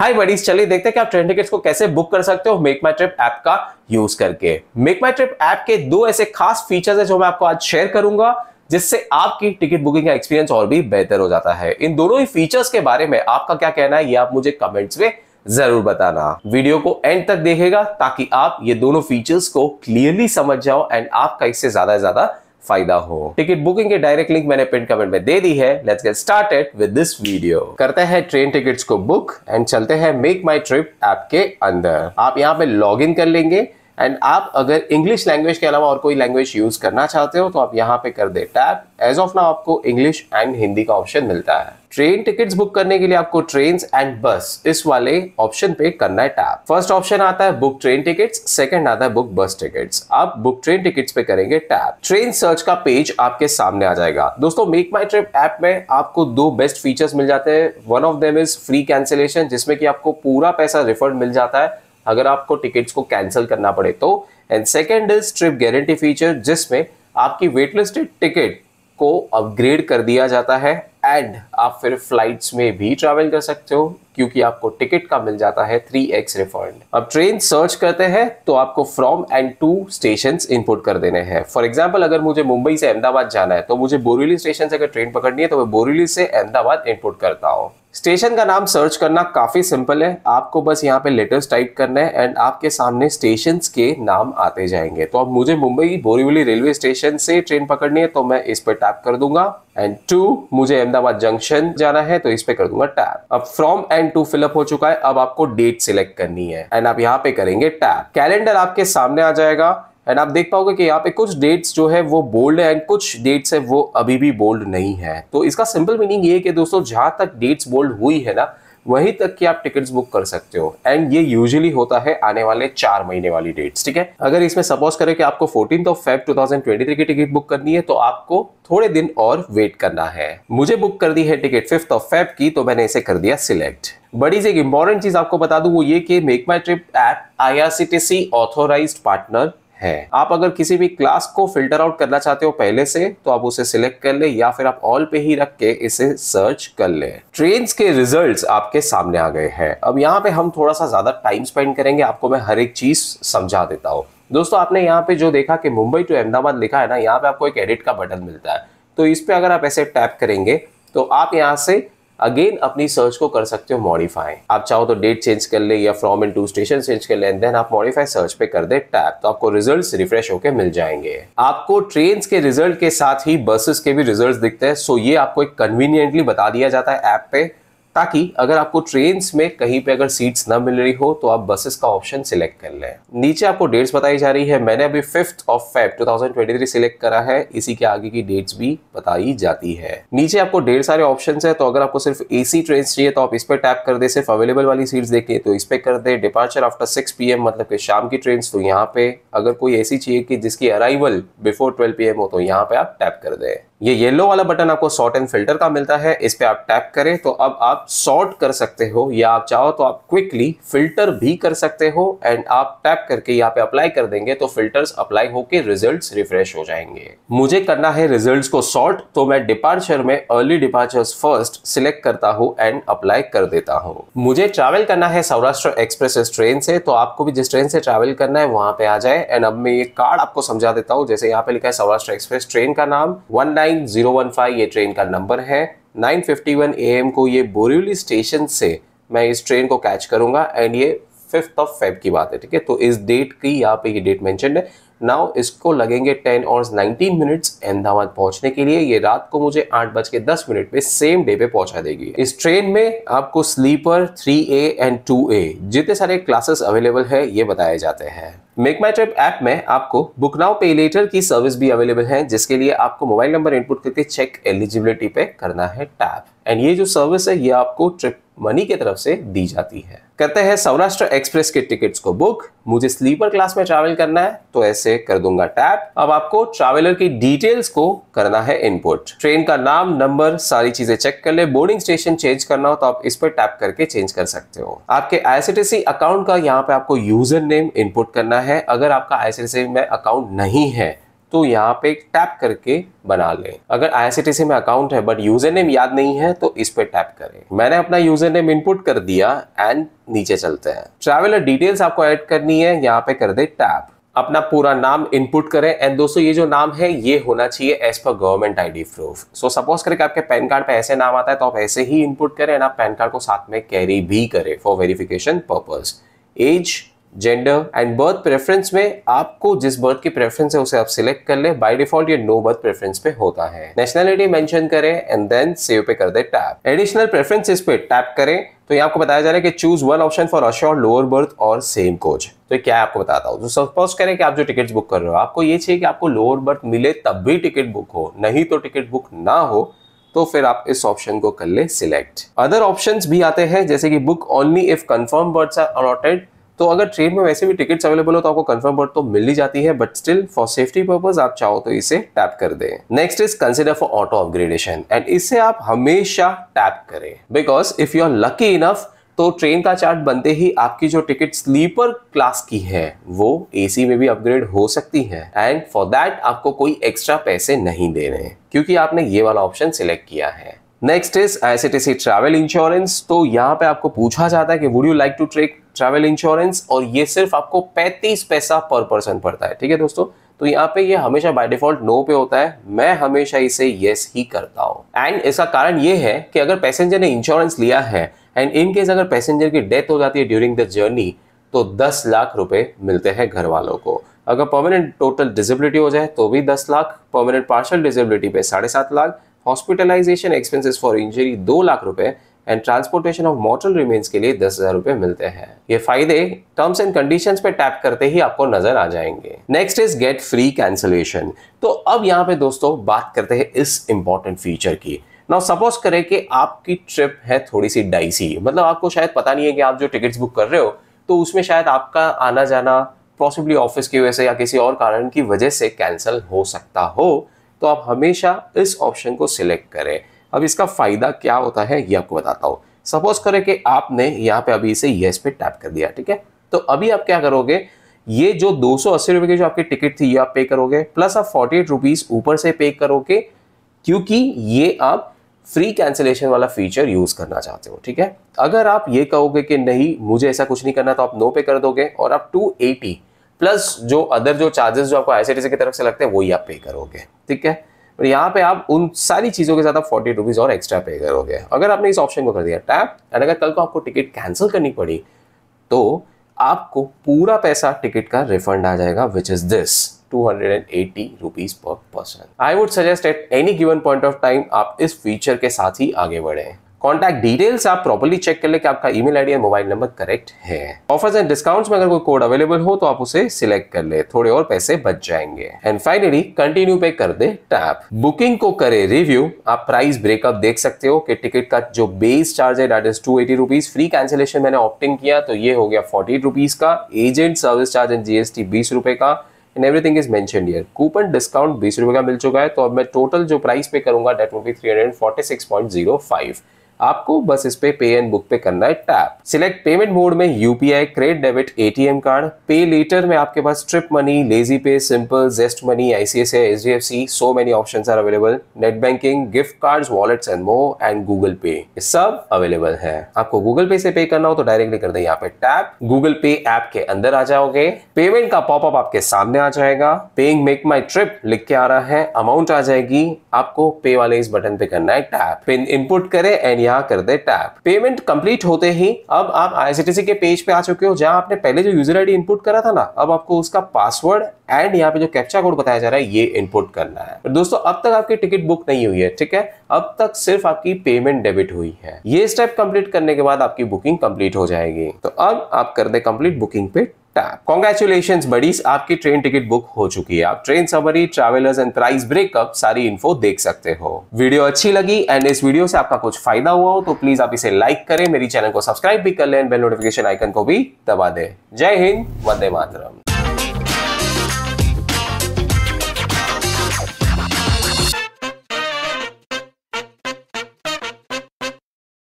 हाय buddies चलिए देखते हैं कि आप ट्रेन टिकट्स को कैसे बुक कर सकते हो मेक माई ट्रिप ऐप का यूज करके मेक माई ट्रिप ऐप के दो ऐसे खास फीचर्स हैं जो मैं आपको आज शेयर करूंगा जिससे आपकी टिकट बुकिंग का एक्सपीरियंस और भी बेहतर हो जाता है इन दोनों ही फीचर्स के बारे में आपका क्या कहना है ये आप मुझे कमेंट्स में जरूर बताना वीडियो को एंड तक देखेगा ताकि आप ये दोनों फीचर्स को क्लियरली समझ जाओ एंड आपका इससे ज्यादा से ज्यादा फायदा हो टिकट बुकिंग के डायरेक्ट लिंक मैंने पिन कमेंट में दे दी है let's get started with this video करते हैं ट्रेन टिकट्स को बुक एंड चलते हैं मेक माई ट्रिप ऐप के अंदर आप यहाँ पे लॉग इन कर लेंगे एंड आप अगर इंग्लिश लैंग्वेज के अलावा और कोई लैंग्वेज यूज करना चाहते हो तो आप यहाँ पे कर दे टैप एज ऑफ नाउ आपको इंग्लिश एंड हिंदी का ऑप्शन मिलता है ट्रेन टिकट्स बुक करने के लिए आपको ट्रेन एंड बस इस वाले ऑप्शन पे करना है टैप फर्स्ट ऑप्शन आता है बुक ट्रेन टिकट्स सेकंड आता है बुक बस टिकट्स आप बुक ट्रेन टिकट्स पे करेंगे टैप ट्रेन सर्च का पेज आपके सामने आ जाएगा दोस्तों मेक माई ट्रिप ऐप में आपको दो बेस्ट फीचर्स मिल जाते हैं one of them is free cancellation जिसमें कि आपको पूरा पैसा रिफंड मिल जाता है अगर आपको टिकट्स को कैंसिल करना पड़े तो and second is trip guarantee feature जिसमें आपकी वेटलिस्टेड टिकट को अपग्रेड कर दिया जाता है एंड आप फिर फ्लाइट्स में भी ट्रैवल कर सकते हो क्योंकि आपको टिकट का मिल जाता है थ्री एक्स रिफंड अब ट्रेन सर्च करते हैं तो आपको from and to station input कर देने हैं फॉर एग्जाम्पल अगर मुझे मुंबई से अहमदाबाद जाना है तो मुझे बोरीली स्टेशन से अगर ट्रेन पकड़नी है तो मैं बोरीली से अहमदाबाद इनपुट करता हूँ स्टेशन का नाम सर्च करना काफ़ी सिंपल है आपको बस यहाँ पे लेटर्स टाइप करना है एंड आपके सामने स्टेशन के नाम आते जाएंगे तो अब मुझे मुंबई बोरीवली रेलवे स्टेशन से ट्रेन पकड़नी है तो मैं इस पर टैप कर दूंगा एंड टू मुझे अहमदाबाद जंक्शन जाना है तो इस पे कर दूंगा टैप अब फ्रॉम एंड टू फिलअप हो चुका है अब आपको डेट सिलेक्ट करनी है एंड आप यहाँ पे करेंगे टैप कैलेंडर आपके सामने आ जाएगा एंड आप देख पाओगे कि यहाँ पे कुछ डेट्स जो है वो बोल्ड है एंड कुछ डेट्स है वो अभी भी बोल्ड नहीं है तो इसका सिंपल मीनिंग ये है कि दोस्तों जहां तक डेट्स बोल्ड हुई है ना वहीं तक की आप टिकट्स बुक कर सकते हो एंड ये यूजुअली होता है आने वाले चार महीने वाली डेट्स ठीक है अगर इसमें सपोज करें कि आपको फोर्टीन ऑफ फेब 2023 की टिकट बुक करनी है तो आपको थोड़े दिन और वेट करना है मुझे बुक कर दी है टिकट फिफ्थ ऑफ फेब की तो मैंने इसे कर दिया सिलेक्ट बड़ी से एक इंपॉर्टेंट चीज आपको बता दू वो ये कि make my trip app I C authorised partner है आप अगर किसी भी क्लास को फिल्टर आउट करना चाहते हो पहले से तो आप उसे सिलेक्ट कर ले या फिर आप ऑल पे ही रख के इसे सर्च कर ले ट्रेन के रिजल्ट आपके सामने आ गए हैं अब यहाँ पे हम थोड़ा सा ज्यादा टाइम स्पेंड करेंगे आपको मैं हर एक चीज समझा देता हूँ दोस्तों आपने यहाँ पे जो देखा कि मुंबई टू अहमदाबाद लिखा है ना यहाँ पे आपको एक एडिट का बटन मिलता है तो इस पर अगर आप ऐसे टैप करेंगे तो आप यहाँ से अगेन अपनी सर्च को कर सकते हो मॉडिफाई आप चाहो तो डेट चेंज कर ले या from and to station change कर लेन देन आप मॉडिफाई सर्च पे कर दे टैप तो आपको रिजल्ट रिफ्रेश होकर मिल जाएंगे आपको ट्रेन के रिजल्ट के साथ ही बसेस के भी रिजल्ट दिखते हैं सो ये आपको एक कन्वीनियंटली बता दिया जाता है ऐप पे ताकि अगर आपको ट्रेन में कहीं पे अगर सीट्स ना मिल रही हो तो आप बसेस का ऑप्शन सिलेक्ट कर लें नीचे आपको डेट्स बताई जा रही है मैंने अभी फिफ्थ ऑफ फेब 2023 सिलेक्ट करा है इसी के आगे की डेट्स भी बताई जाती है नीचे आपको ढेर सारे ऑप्शन है तो अगर आपको सिर्फ ए ट्रेन चाहिए तो आप इस पर टैप कर दे सिर्फ अवेलेबल वाली सीट्स देखिए तो इस पर कर दे डिपार्चर आफ्टर सिक्स पी मतलब कि शाम की ट्रेन तो यहाँ पे अगर कोई ऐसी चाहिए कि जिसकी अराइवल बिफोर ट्वेल्व पी हो तो यहाँ पे आप टैप कर दें ये येलो वाला बटन आपको सॉर्ट एंड फिल्टर का मिलता है इस पर आप टैप करें तो अब आप सॉर्ट कर सकते हो या आप चाहो तो आप क्विकली फिल्टर भी कर सकते हो एंड आप टैप करके यहाँ पे अप्लाई कर देंगे तो फिल्टर्स अप्लाई होके रिजल्ट्स रिफ्रेश हो जाएंगे मुझे करना है रिजल्ट्स को सॉर्ट तो मैं डिपार्चर में अर्ली डिपार्चर्स फर्स्ट सिलेक्ट करता हूँ एंड अप्लाई कर देता हूँ मुझे ट्रैवल करना है सौराष्ट्र एक्सप्रेस ट्रेन से तो आपको भी जिस ट्रेन से ट्रैवल करना है वहां पे आ जाए एंड अब मैं ये कार्ड आपको समझा देता हूँ जैसे यहाँ पे लिखा है सौराष्ट्र एक्सप्रेस ट्रेन का नाम one nine 9015 zero one five ये ट्रेन का नंबर है nine fifty one A M को ये बोरीवली स्टेशन से मैं इस ट्रेन को कैच करूंगा एंड ये फिफ्थ ऑफ फेब की बात है ठीक है तो इस डेट की यहाँ पे ये डेट मैंशन है नाउ इसको लगेंगे टेन और नाइनटीन मिनट्स अहमदाबाद पहुंचने के लिए ये रात को मुझे आठ बज के दस मिनट पे सेम डे पे पहुंचा देगी इस ट्रेन में आपको sleeper three A and two A जितने सारे क्लासेस अवेलेबल है ये बताए जाते हैं मेक माई ट्रिप ऐप में आपको बुक नाउ पे लेटर की सर्विस भी अवेलेबल है जिसके लिए आपको मोबाइल नंबर इनपुट करके चेक एलिजिबिलिटी पे करना है टैप एंड ये जो सर्विस है ये आपको ट्रिप मनी की तरफ से दी जाती है करते हैं सौराष्ट्र एक्सप्रेस के टिकट्स को बुक मुझे स्लीपर क्लास में ट्रैवल करना है तो ऐसे कर दूंगा टैप अब आपको ट्रैवलर की डिटेल्स को करना है इनपुट ट्रेन का नाम नंबर सारी चीजें चेक कर ले बोर्डिंग स्टेशन चेंज करना हो तो आप इस पर टैप करके चेंज कर सकते हो आपके आईसीटीसी अकाउंट का यहाँ पे आपको यूजर नेम इनपुट करना है अगर आपका आईसीटीसी में अकाउंट नहीं है तो यहाँ पे टैप करके बना लें अगर आई में अकाउंट है बट यूजर नेम याद नहीं है तो इस पर टैप करें मैंने अपना यूजर नेम इनपुट कर दिया एंड नीचे चलते हैं ट्रैवलर डिटेल्स आपको ऐड करनी है यहाँ पे कर दे टैप अपना पूरा नाम इनपुट करें एंड दोस्तों ये जो नाम है ये होना चाहिए as per government ID proof so suppose करके आपके पैन कार्ड पे ऐसे नाम आता है तो आप ऐसे ही इनपुट करें एंड आप पैन कार्ड को साथ में कैरी भी करें for verification purpose as gender and berth preference में आपको जिस बर्थ की प्रेफरेंस है उसे आप सिलेक्ट कर ले बाय डिफॉल्ट ये नो बर्थ प्रेफरेंस पे होता है नेशनलिटी मेंशन करें एंड देन सेव पे कर दे टैप एडिशनल प्रेफरेंसेस पे टैप करें तो ये आपको बताया जा रहा है कि choose one option for assure lower berth और सेम कोच तो क्या है आपको बताता हूँ सपोज तो करें कि आप जो टिकट बुक कर रहे हो आपको ये चाहिए कि आपको लोअर बर्थ मिले तब भी टिकट बुक हो नहीं तो टिकट बुक ना हो तो फिर आप इस ऑप्शन को कर ले सिलेक्ट अदर ऑप्शंस भी आते हैं जैसे कि book only if confirm berths are allotted तो अगर ट्रेन में वैसे भी टिकट्स अवेलेबल हो तो आपको कंफर्म बर्थ तो मिल ही जाती है but still for safety purpose आप चाहो तो इसे टैप कर दें next is consider for auto upgradation and इसे आप हमेशा टैप करें because if you are lucky enough तो ट्रेन का चार्ट बनते ही आपकी जो टिकट स्लीपर क्लास की है वो एसी में भी अपग्रेड हो सकती है एंड फॉर दैट आपको कोई एक्स्ट्रा पैसे नहीं दे रहे क्योंकि आपने ये वाला ऑप्शन सिलेक्ट किया है next is I travel insurance तो यहाँ पे आपको पूछा जाता है कि would you like to take travel insurance और ये सिर्फ आपको पैंतीस पैसा पर पर्सन पड़ता है ठीक है दोस्तों तो यहाँ पे ये हमेशा बाय डिफॉल्ट नो पे होता है मैं हमेशा इसे येस ही करता हूँ एंड इसका कारण ये है कि अगर पैसेंजर ने इंश्योरेंस लिया है एंड इन केस अगर पैसेंजर की डेथ हो जाती है ड्यूरिंग द जर्नी तो दस लाख रुपए मिलते हैं घर वालों को अगर परमानेंट टोटल डिजेबिलिटी हो जाए तो भी दस लाख परमानेंट पार्शल डिजेबिलिटी पे साढ़े सात lakh hospitalisation expenses for injury दो लाख रुपए and transportation of mortal remains के लिए दस हजार रुपए मिलते हैं ये फायदे टर्म्स एंड कंडीशन पे टैप करते ही आपको नजर आ जाएंगे next is get free cancellation तो अब यहाँ पे दोस्तों बात करते हैं इस इंपॉर्टेंट फीचर की नाउ सपोज करें कि आपकी ट्रिप है थोड़ी सी डाइसी मतलब आपको शायद पता नहीं है कि आप जो टिकट्स बुक कर रहे हो तो उसमें शायद आपका आना जाना पॉसिबली ऑफिस की वजह से या किसी और कारण की वजह से कैंसिल हो सकता हो तो आप हमेशा इस ऑप्शन को सिलेक्ट करें अब इसका फायदा क्या होता है ये आपको बताता हूँ सपोज करें कि आपने यहाँ पे अभी इसे येस पे टैप कर दिया ठीक है तो अभी आप क्या करोगे ये जो दो सौ अस्सी की जो आपकी टिकट थी ये आप पे करोगे प्लस आप फोर्टी एट रुपीज़ ऊपर से पे करोगे क्योंकि ये आप फ्री कैंसिलेशन वाला फीचर यूज़ करना चाहते हो ठीक है अगर आप ये कहोगे कि नहीं मुझे ऐसा कुछ नहीं करना तो आप नो पे कर दोगे और आप टू एटी प्लस जो अदर जो चार्जेस जो आपको आई की तरफ से लगते हैं वही आप पे करोगे ठीक है और यहाँ पे आप उन सारी चीज़ों के साथ आप फोर्टी रुपीज़ और एक्स्ट्रा पे करोगे अगर आपने इस ऑप्शन को कर दिया टैप एंड अगर कल को आपको टिकट कैंसिल करनी पड़ी तो आपको पूरा पैसा टिकट का रिफंड आ जाएगा which is this 280 rupees per person I would suggest at any given point of time आप इस फीचर के साथ ही आगे बढ़े कॉन्टैक्ट डिटेल्स आप प्रॉपरली चेक कर ले कि आपका ईमेल आईडी और मोबाइल नंबर करेक्ट है ऑफर्स एंड डिस्काउंट्स में अगर कोई कोड अवेलेबल हो तो आप उसे सिलेक्ट कर ले थोड़े और पैसे बच जाएंगे एंड फाइनली कंटिन्यू पे कर दे टैप बुकिंग को करे रिव्यू आप प्राइस ब्रेकअप देख सकते हो कि टिकट का जो बेस चार्ज है that is two eighty rupees free cancellation मैंने ऑप्टिंग किया तो ये हो गया फोर्टी रुपीज का agent service charge and GST बीस रुपए का एंड एवरीथिंग इज मैं कूपन डिस्काउंट बीस रुपए का मिल चुका है तो अब मैं टोटल जो प्राइस पे करूंगा डेट वो भी three hundred forty six point zero five आपको बस इस पे पे एंड बुक पे करना है टैप सिलेक्ट पेमेंट मोड में UPI credit debit ATM card pay later में आपके पास trip money lazy pay simple zest money ICICI H D F C so many option are available net banking gift card wallet and मो and Google Pay सब available है आपको Google पे से पे करना हो तो डायरेक्टली कर दे यहाँ पे टैप गूगल पे ऐप के अंदर आ जाओगे पेमेंट का पॉपअप आपके सामने आ जाएगा पेइंग मेक माई ट्रिप लिख के आ रहा है अमाउंट आ जाएगी आपको पे वाले इस बटन पे करना है टैप पिन इनपुट करें एंड यहाँ कर दे टैप पेमेंट कंप्लीट होते ही अब आप आईसीटीसी के पेज पे आ चुके हो जहाँ आपने पहले जो यूजर आई इनपुट करा था ना अब आपको उसका पासवर्ड एंड यहाँ पे जो कैप्चा कोड बताया जा रहा है ये इनपुट करना है दोस्तों अब तक आपकी टिकट बुक नहीं हुई है ठीक है अब तक सिर्फ आपकी पेमेंट डेबिट हुई है ये स्टेप कंप्लीट करने के बाद आपकी बुकिंग कंप्लीट हो जाएगी तो अब आप कर दे कंप्लीट बुकिंग पे टैप कॉन्ग्रेचुलेशन बडीज आपकी ट्रेन टिकट बुक हो चुकी है आप train summary travellers and price breakup सारी इन्फो देख सकते हो वीडियो अच्छी लगी एंड इस वीडियो से आपका कुछ फायदा हुआ हो तो प्लीज आप इसे लाइक करें मेरी चैनल को सब्सक्राइब भी कर लें बेल नोटिफिकेशन आइकन को भी दबा दें जय हिंद वंदे मातरम